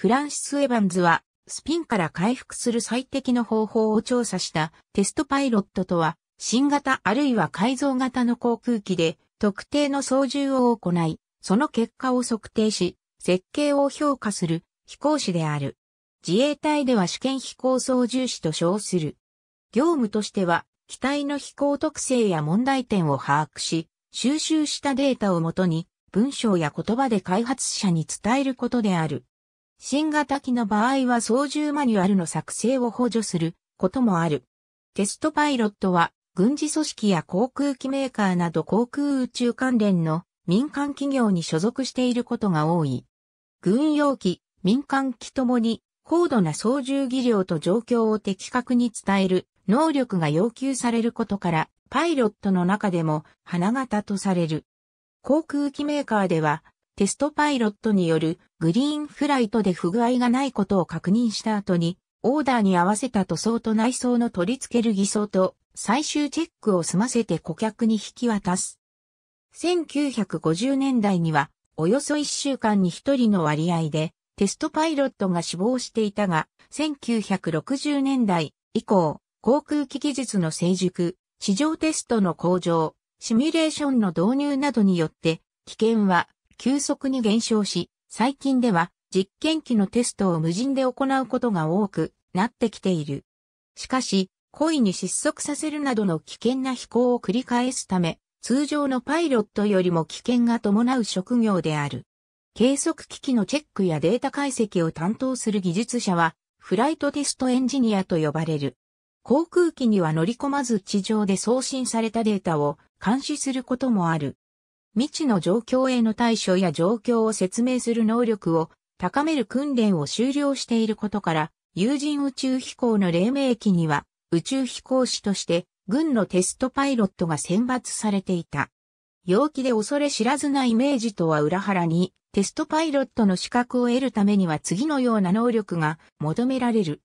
フランシス・エヴァンズは、スピンから回復する最適の方法を調査したテストパイロットとは、新型あるいは改造型の航空機で特定の操縦を行い、その結果を測定し、設計を評価する飛行士である。自衛隊では試験飛行操縦士と称する。業務としては、機体の飛行特性や問題点を把握し、収集したデータをもとに、文章や言葉で開発者に伝えることである。新型機の場合は操縦マニュアルの作成を補助することもある。テストパイロットは軍事組織や航空機メーカーなど航空宇宙関連の民間企業に所属していることが多い。軍用機、民間機ともに高度な操縦技量と状況を的確に伝える能力が要求されることからパイロットの中でも花形とされる。航空機メーカーではテストパイロットによるグリーンフライトで不具合がないことを確認した後に、オーダーに合わせた塗装と内装の取り付ける偽装と最終チェックを済ませて顧客に引き渡す。1950年代には、およそ1週間に1人の割合で、テストパイロットが死亡していたが、1960年代以降、航空機技術の成熟、地上テストの向上、シミュレーションの導入などによって、危険は急速に減少し、最近では実験機のテストを無人で行うことが多くなってきている。しかし、故意に失速させるなどの危険な飛行を繰り返すため、通常のパイロットよりも危険が伴う職業である。計測機器のチェックやデータ解析を担当する技術者は、フライトテストエンジニアと呼ばれる。航空機には乗り込まず地上で送信されたデータを監視することもある。未知の状況への対処や状況を説明する能力を高める訓練を終了していることから、有人宇宙飛行の黎明期には、宇宙飛行士として、軍のテストパイロットが選抜されていた。陽気で恐れ知らずなイメージとは裏腹に、テストパイロットの資格を得るためには次のような能力が求められる。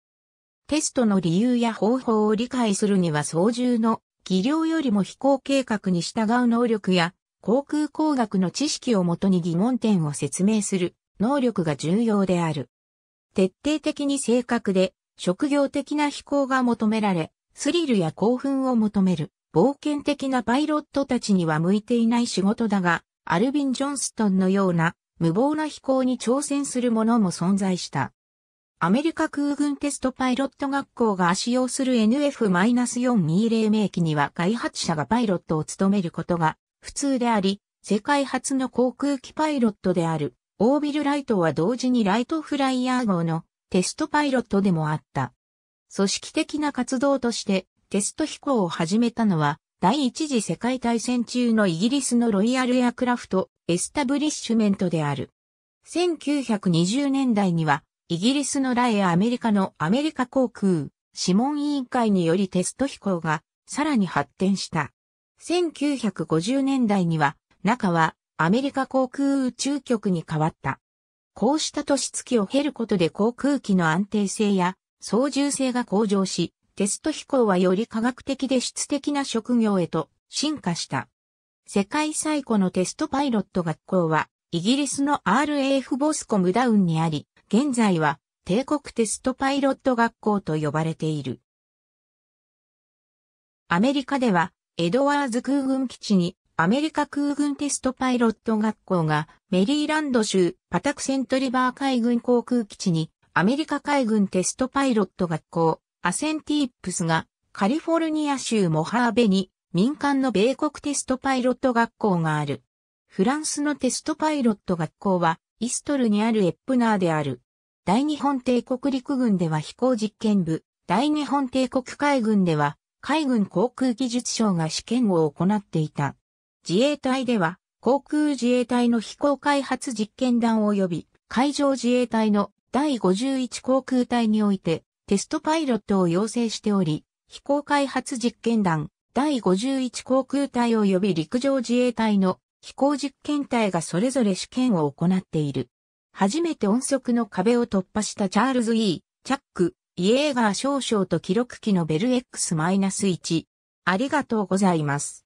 テストの理由や方法を理解するには操縦の技量よりも飛行計画に従う能力や航空工学の知識をもとに疑問点を説明する能力が重要である。徹底的に正確で職業的な飛行が求められ、スリルや興奮を求める冒険的なパイロットたちには向いていない仕事だが、アルビン・ジョンストンのような無謀な飛行に挑戦する者も存在した。アメリカ空軍テストパイロット学校が使用する NF-420 名機には開発者がパイロットを務めることが普通であり、世界初の航空機パイロットである、オービル・ライトは同時にライトフライヤー号のテストパイロットでもあった。組織的な活動としてテスト飛行を始めたのは、第一次世界大戦中のイギリスのロイヤルエアクラフト、エスタブリッシュメントである。1920年代には、イギリスのライアアメリカのアメリカ航空、諮問委員会によりテスト飛行がさらに発展した。1950年代には、中はアメリカ航空宇宙局に変わった。こうした年月を経ることで航空機の安定性や操縦性が向上し、テスト飛行はより科学的で質的な職業へと進化した。世界最古のテストパイロット学校は、イギリスの RAF ボスコムダウンにあり、現在は帝国テストパイロット学校と呼ばれている。アメリカではエドワーズ空軍基地にアメリカ空軍テストパイロット学校がメリーランド州パタクセントリバー海軍航空基地にアメリカ海軍テストパイロット学校アセンティープスがカリフォルニア州モハーベに民間の米国テストパイロット学校がある。フランスのテストパイロット学校はイストルにあるエップナーである。大日本帝国陸軍では飛行実験部、大日本帝国海軍では海軍航空技術省が試験を行っていた。自衛隊では、航空自衛隊の飛行開発実験団及び、海上自衛隊の第51航空隊において、テストパイロットを要請しており、飛行開発実験団第51航空隊及び陸上自衛隊の飛行実験隊がそれぞれ試験を行っている。初めて音速の壁を突破したチャールズ・ E・ チャックイエーガー少々と記録機のベル X-1。ありがとうございます。